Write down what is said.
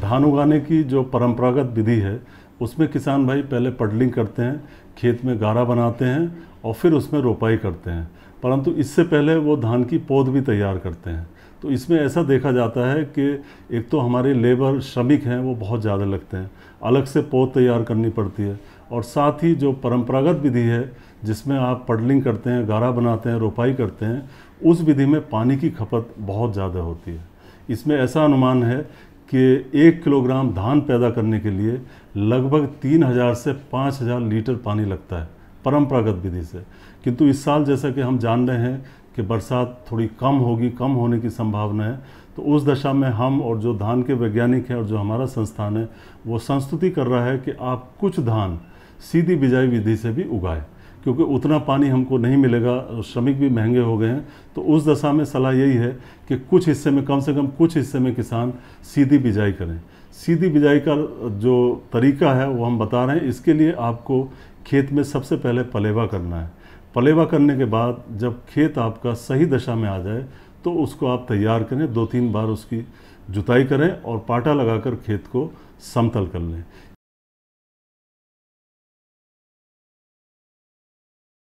धान उगाने की जो परंपरागत विधि है उसमें किसान भाई पहले पडलिंग करते हैं खेत में गारा बनाते हैं और फिर उसमें रोपाई करते हैं परंतु इससे पहले वो धान की पौध भी तैयार करते हैं तो इसमें ऐसा देखा जाता है कि एक तो हमारे लेबर श्रमिक हैं वो बहुत ज़्यादा लगते हैं अलग से पौध तैयार करनी पड़ती है और साथ ही जो परंपरागत विधि है जिसमें आप पडलिंग करते हैं गारा बनाते हैं रोपाई करते हैं उस विधि में पानी की खपत बहुत ज़्यादा होती है इसमें ऐसा अनुमान है कि एक किलोग्राम धान पैदा करने के लिए लगभग तीन हज़ार से पाँच हज़ार लीटर पानी लगता है परंपरागत विधि से किंतु इस साल जैसा कि हम जान रहे हैं कि बरसात थोड़ी कम होगी कम होने की संभावना है तो उस दशा में हम और जो धान के वैज्ञानिक हैं और जो हमारा संस्थान है वो संस्तुति कर रहा है कि आप कुछ धान सीधी बिजाई विधि से भी उगाएं क्योंकि उतना पानी हमको नहीं मिलेगा श्रमिक भी महंगे हो गए हैं तो उस दशा में सलाह यही है कि कुछ हिस्से में कम से कम कुछ हिस्से में किसान सीधी बिजाई करें सीधी बिजाई का जो तरीका है वो हम बता रहे हैं इसके लिए आपको खेत में सबसे पहले पलेवा करना है पलेवा करने के बाद जब खेत आपका सही दशा में आ जाए तो उसको आप तैयार करें दो तीन बार उसकी जुताई करें और पाटा लगाकर खेत को समतल कर लें